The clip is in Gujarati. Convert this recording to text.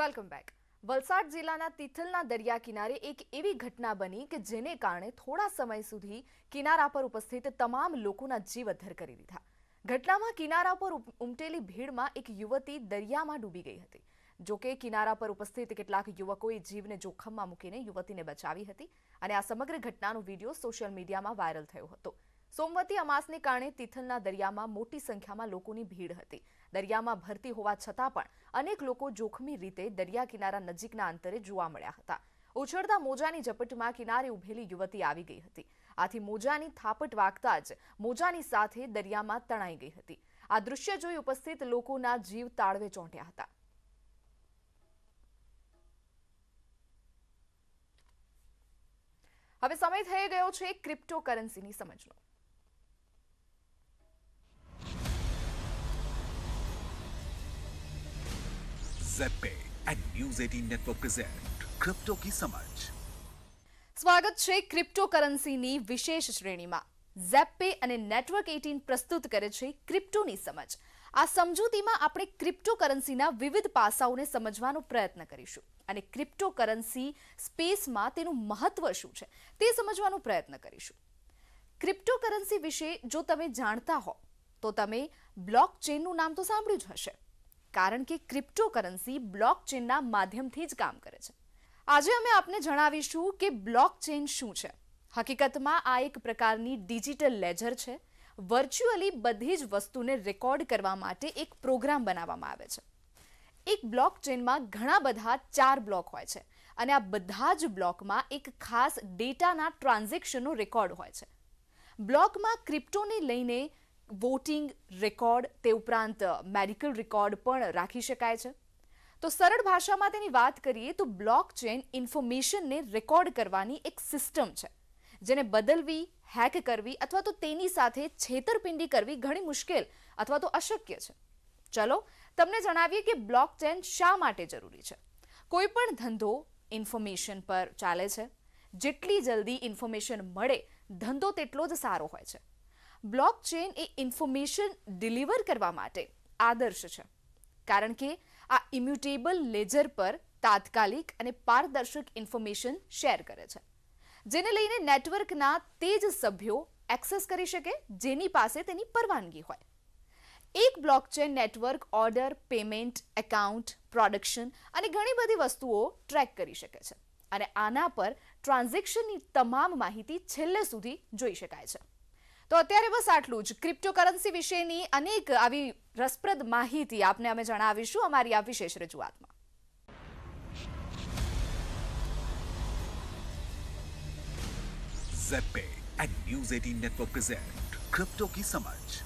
વેલકમ બેક વલસાડ જિલ્લાના તિથલના દરિયા કિનારે એક એવી ઘટના બની કે જેને કારણે થોડા સમય સુધી કિનારા પર ઉપસ્થિત તમામ લોકોના જીવ અધ્ધર કરી દીધા ઘટનામાં કિનારા પર ઉમટેલી ભીડમાં એક યુવતી દરિયામાં ડૂબી ગઈ હતી જોકે કિનારા પર ઉપસ્થિત કેટલાક યુવકોએ જીવને જોખમમાં મૂકીને યુવતીને બચાવી હતી અને આ સમગ્ર ઘટનાનો વિડીયો સોશિયલ મીડિયામાં વાયરલ થયો હતો સોમવતી અમાસને કારણે તિથલના દરિયામાં મોટી સંખ્યામાં લોકોની ભીડ હતી દરિયામાં ભરતી હોવા છતાં પણ અનેક લોકો જોખમી રીતે દરિયા કિનારા નજીકના અંતરે જોવા મળ્યા હતા ઉછળતા મોજાની ઝપટમાં કિનારે ઉભેલી યુવતી આવી ગઈ હતી આથી મોજાની થાપટ વાગતા જ મોજાની સાથે દરિયામાં તણાઈ ગઈ હતી આ દૃશ્ય જોઈ ઉપસ્થિત લોકોના જીવ તાળવે ચોંટ્યા હતા હવે સમય થઈ ગયો છે ક્રિપ્ટો કરન્સીની સમજનો जेपे and news eighteen network present crypto की समझ સ્વાગત છે ક્રિપ્ટોકરન્સીની વિશેષ શ્રેણીમાં ઝેપે અને નેટવર્ક એટીન પ્રસ્તુત કરે છે ક્રિપ્ટોની સમજ આ સમજૂતીમાં આપણે ક્રિપ્ટોકરન્સીના વિવિધ પાસાઓને સમજવાનો પ્રયત્ન કરીશું અને ક્રિપ્ટોકરન્સી સ્પેસમાં તેનું મહત્વ શું છે તે સમજવાનો પ્રયત્ન કરીશું ક્રિપ્ટોકરન્સી વિશે જો તમે જાણતા હો તો તમે બ્લોક ચેનનું નામ તો સાંભળ્યું જ હશે કારણ કે ક્રિપ્ટોકરન્સી ચેનના માધ્યમથી જ કામ કરે છે આજે અમે આપને જણાવીશું કે બ્લોક ચેન શું છે હકીકતમાં આ એક પ્રકારની ડિજિટલ લેજર છે વર્ચ્યુઅલી બધી જ વસ્તુને રેકોર્ડ કરવા માટે એક પ્રોગ્રામ બનાવવામાં આવે છે એક બ્લોક ચેનમાં ઘણા બધા ચાર બ્લોક હોય છે અને આ બધા જ બ્લોકમાં એક ખાસ ડેટાના ટ્રાન્ઝેક્શનનો રેકોર્ડ હોય છે બ્લોકમાં ક્રિપ્ટોને લઈને વોટિંગ રેકોર્ડ તે ઉપરાંત મેડિકલ રેકોર્ડ પણ રાખી શકાય છે તો સરળ ભાષામાં તેની વાત કરીએ તો બ્લોક બ્લોકચેન ઇન્ફોર્મેશનને રેકોર્ડ કરવાની એક સિસ્ટમ છે જેને બદલવી હેક કરવી અથવા તો તેની સાથે છેતરપિંડી કરવી ઘણી મુશ્કેલ અથવા તો અશક્ય છે ચલો તમને જણાવીએ કે બ્લોક ચેન શા માટે જરૂરી છે કોઈ પણ ધંધો ઇન્ફોર્મેશન પર ચાલે છે જેટલી જલ્દી ઇન્ફોર્મેશન મળે ધંધો તેટલો જ સારો હોય છે બ્લોકચેન એ ઇન્ફોર્મેશન ડિલિવર કરવા માટે આદર્શ છે કારણ કે આ ઇમ્યુટેબલ લેજર પર તાત્કાલિક અને પારદર્શક ઇન્ફોર્મેશન શેર કરે છે જેને લઈને નેટવર્કના તે જ સભ્યો એક્સેસ કરી શકે જેની પાસે તેની પરવાનગી હોય એક blockchain network order payment account production અને ઘણી બધી વસ્તુઓ ટ્રેક કરી શકે છે અને આના પર ટ્રાન્ઝેક્શનની તમામ માહિતી છેલ્લે સુધી જોઈ શકાય છે તો અત્યારે બસ આટલું જ ક્રિપ્ટોકરન્સી વિશેની અનેક આવી રસપ્રદ માહિતી આપને અમે જણાવીશું અમારી આ વિશેષ રજૂઆતમાં ZPay and News 18 Network present Crypto की समझ